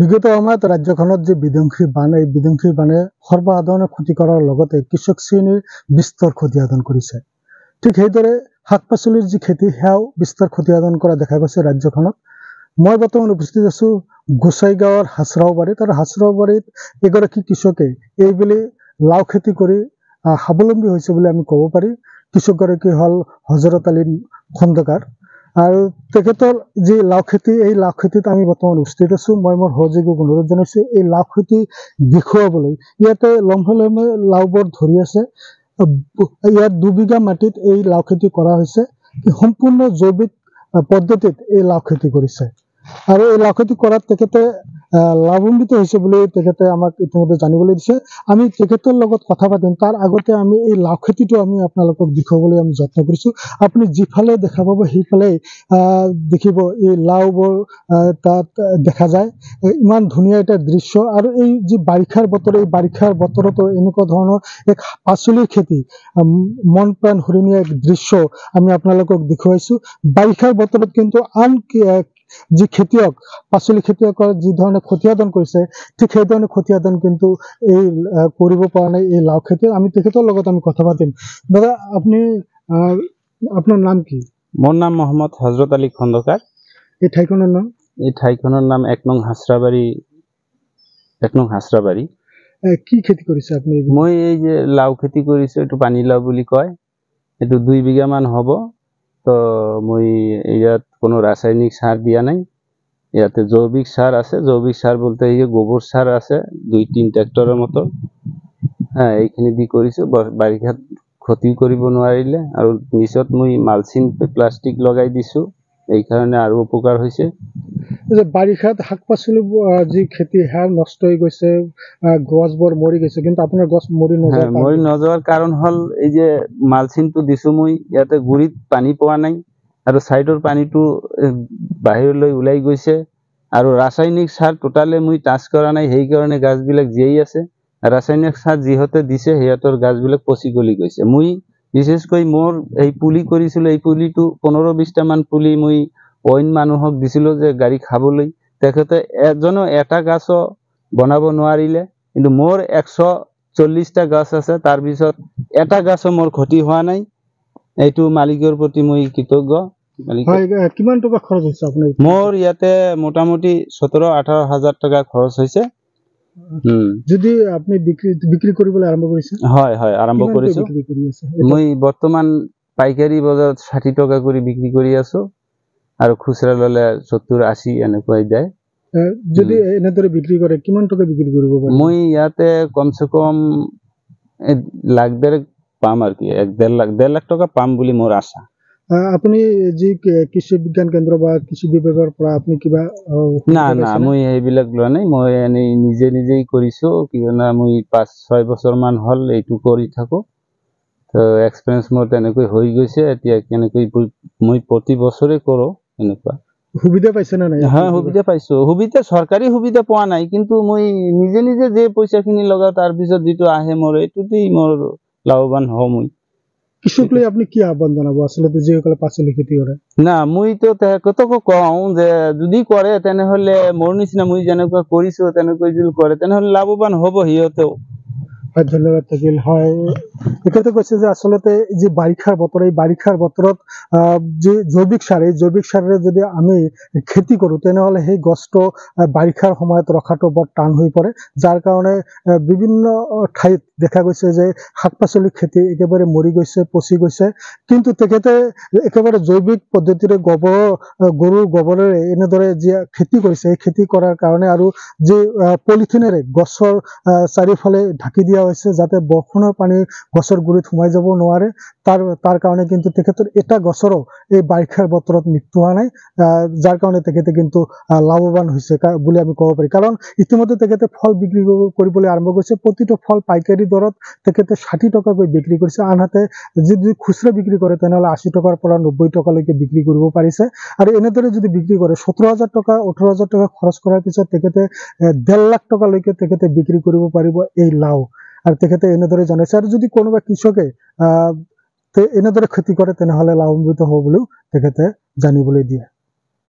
বিগত সময়ত ৰাজ্যখনত যি বিধ্বংসী বান এই বিধ্বংসী বানে সৰ্বসাধাৰণে ক্ষতি কৰাৰ লগতে কৃষক শ্ৰেণীৰ বিস্তৰ ক্ষতিসাধন কৰিছে ঠিক সেইদৰে শাক পাচলিৰ যি খেতি সেয়াও বিস্তৰ ক্ষতিসাধন কৰা দেখা গৈছে ৰাজ্যখনত মই বৰ্তমান উপস্থিত আছো গোসাইগাঁওয়াৰ হাসৰাওবাড়ীত আৰু হাসৰাওবাড়ীত এগৰাকী কৃষকে এইবলি লাও খেতি কৰি স্বাৱলম্বী হৈছে বুলি আমি কব পাৰি কৃষকগৰাকী হল হজৰত আলী খন্দকাৰ আৰু তেখেতৰ যি লাও খেতি এই লাও খেতিত আমি বৰ্তমান উপস্থিত আছোঁ মই মোৰ সহযোগীক অনুৰোধ জনাইছো এই লাও খেতি দেখুৱাবলৈ ইয়াতে লম্ভে লম্ভে লাওবোৰ ধৰি আছে ইয়াত দুবিঘা মাটিত এই লাও খেতি কৰা হৈছে সম্পূৰ্ণ জৈৱিক পদ্ধতিত এই লাও খেতি কৰিছে আৰু এই লাও খেতি কৰাত তেখেতে লাভান্বিত হৈছে বুলি তেখেতে আমাক ইতিমধ্যে জানিবলৈ দিছে আমি তেখেতৰ লগত কথা পাতিম তাৰ আগতে আমি এই লাও খেতিটো আমি আপোনালোকক দেখুৱাবলৈ আমি যত্ন কৰিছোঁ আপুনি যিফালে দেখা পাব সেইফালেই দেখিব এই লাওবোৰ তাত দেখা যায় ইমান ধুনীয়া এটা দৃশ্য আৰু এই যি বাৰিষাৰ বতৰ এই বাৰিষাৰ বতৰতো এনেকুৱা ধৰণৰ এক পাচলিৰ খেতি মন প্ৰাণ হৰিণীয়া এক দৃশ্য আমি আপোনালোকক দেখুৱাইছো বাৰিষাৰ বতৰত কিন্তু আন যি খেতিয়ক পাচলি খেতিয়কৰ যি ধৰণে ক্ষতিসাধন কৰিছে ঠিক সেই ক্ষতিসাধন কিন্তু এই কৰিব পৰা নাই এই লাও খেতি আমি তেখেতৰ লগত আমি কথা পাতিম দাদা আপুনি আপোনাৰ নাম কি মোৰ নাম মহম্মদ হজৰত আলী খন্দকাৰ এই ঠাইখনৰ নাম এই ঠাইখনৰ নাম এক নং হাঁচৰাবাৰী এক নং হাঁচৰাবাৰী কি খেতি কৰিছে আপুনি মই এই যে লাও খেতি কৰিছোঁ এইটো পানীলাও বুলি কয় এইটো দুই বিঘামান হ'ব তো মই ইয়াত কোনো ৰাসায়নিক সাৰ দিয়া নাই ইয়াতে জৈৱিক সাৰ আছে জৈৱিক সার বলতে এই যে গোবর আছে দুই তিন ট্রেক্টরের মতো হ্যাঁ এইখানে দি করেছো বাড়িঘাট ক্ষতিও করব নিলে আর নিচত মুই মালসিন প্লাস্টিক লগাই দিছো এই কারণে আরো উপকার হয়েছে যে বারিষাত শাক পাচলি যে খেতি হ্যাঁ নষ্ট হৈ গৈছে গছ গছবর মৰি গৈছে কিন্তু আপোনাৰ গছ মৰি মৰি মৰি নযাৰ কাৰণ হল এই যে মালসিন দিছো মই ইয়াতে গুৰিত পানী পোৱা নাই আৰু সাইডৰ পানীটো বাহিৰলৈ ওলাই গৈছে আৰু ৰাসায়নিক সাৰ টোটালে মই টাচ কৰা নাই সেইকাৰণে গাছবিলাক জীয়াই আছে ৰাসায়নিক সাৰ যিহঁতে দিছে সিহঁতৰ গাছবিলাক পচি গলি গৈছে মই বিশেষকৈ মোৰ এই পুলি কৰিছিলোঁ এই পুলিটো পোন্ধৰ বিশটামান পুলি মই অইন মানুহক দিছিলোঁ যে গাড়ী খাবলৈ তেখেতে এজনো এটা গাছ বনাব নোৱাৰিলে কিন্তু মোৰ একশ চল্লিছটা গছ আছে তাৰপিছত এটা গাছো মোৰ ক্ষতি হোৱা নাই এইটো মালিকৰ প্ৰতি মই কৃতজ্ঞ কিমান টকা খৰচ হৈছে আপোনাৰ মোৰ ইয়াতে মোটামুটি সতেৰো আঠাৰো হাজাৰ টাকা খৰচ হৈছে যদি আপনি বিক্রি করবলে আরম্ভ করেছেন হয় হয় আরম্ভ করেছি মই বর্তমান পাইকারি বাজারত ষাটি টাকা করে বিক্রি করে আছো আর খুচরা ললে সত্তর আশি এনেকাই দেয় যদি এনেদরে বিক্রি করে কিমান টাকা বিক্রি করব মই ইয়াতে কমসে কম লাখ দেড় পাম আর কি এক দেড় লাখ দেড় লাখ টাকা পাম বলে মোর আশা আপুনি যি কৃষি বিজ্ঞান কেন্দ্ৰ বা কৃষি বিভাগৰ পৰা আপুনি কিবা না না মই সেইবিলাক লোৱা নাই মই এনেই নিজে নিজেই কৰিছোঁ কিয়নো মই পাঁচ ছয় বছৰমান হ'ল এইটো কৰি থাকোঁ তো এক্সপেৰিয়েঞ্চ মোৰ তেনেকৈ হৈ গৈছে এতিয়া কেনেকৈ মই প্ৰতি বছৰে কৰোঁ এনেকুৱা সুবিধা পাইছে নে নাই হ্যাঁ সুবিধা পাইছোঁ সুবিধা চৰকাৰী সুবিধা পোৱা নাই কিন্তু মই নিজে নিজে যে পইচাখিনি লগাওঁ তাৰপিছত যিটো আহে মোৰ এইটোতেই মোৰ লাভৱান হওঁ মই কৃষক কৃষকলে আপনি কি আহ্বান জানাবো আসলে যে কালে পাশে লিখিতে ওরা না মুই তো কতক কম যে যদি করে তেনেহলে মোর নিচিনা মুই যেনেকুৱা কৰিছো তেনেকৈ যদি কৰে তেনেহলে লাভৱান হব সিহঁতেও ধন্যবাদ থাকিল হয় তেখেতে কৈছে যে আচলতে যি বাৰিষাৰ বতৰ এই বাৰিষাৰ বতৰত যি জৈৱিক সাৰ এই জৈৱিক সাৰেৰে যদি আমি খেতি কৰোঁ তেনেহ'লে সেই গছটো বাৰিষাৰ সময়ত ৰখাটো বৰ টান হৈ পৰে যাৰ কাৰণে বিভিন্ন ঠাইত দেখা গৈছে যে শাক পাচলি খেতি একেবাৰে মৰি গৈছে পচি গৈছে কিন্তু তেখেতে একেবাৰে জৈৱিক পদ্ধতিৰে গোবৰ গৰুৰ গোবৰেৰে এনেদৰে যি খেতি কৰিছে এই খেতি কৰাৰ কাৰণে আৰু যি পলিথিনেৰে গছৰ চাৰিওফালে ঢাকি দিয়া হৈছে যাতে বৰষুণৰ পানী গছৰ গুৰিত সোমাই যাব নোৱাৰে তাৰ তাৰ কাৰণে কিন্তু তেখেতৰ এটা গছৰো এই বাৰিষাৰ বতৰত মৃত্যু হোৱা নাই যাৰ কাৰণে তেখেতে কিন্তু লাভৱান হৈছে বুলি আমি ক'ব পাৰি কাৰণ ইতিমধ্যে তেখেতে ফল বিক্ৰী কৰিবলৈ আৰম্ভ কৰিছে প্ৰতিটো ফল পাইকাৰী দৰত তেখেতে ষাঠি টকাকৈ বিক্ৰী কৰিছে আনহাতে যদি খুচুৰা বিক্ৰী কৰে তেনেহ'লে আশী টকাৰ পৰা নব্বৈ টকালৈকে বিক্ৰী কৰিব পাৰিছে আৰু এনেদৰে যদি বিক্ৰী কৰে সোতৰ হাজাৰ টকা ওঠৰ হাজাৰ টকা খৰচ কৰাৰ পিছত তেখেতে ডেৰ লাখ টকালৈকে তেখেতে বিক্ৰী কৰিব পাৰিব এই লাও আর তেখেতে এনে ধরে জনাইছে আৰু যদি কোনোবা কৃষকে এনেদৰে খেতি কৰে তেনেহ'লে লাভান্বিত হ'ব বুলিও তেখেতে জানিবলৈ দিয়ে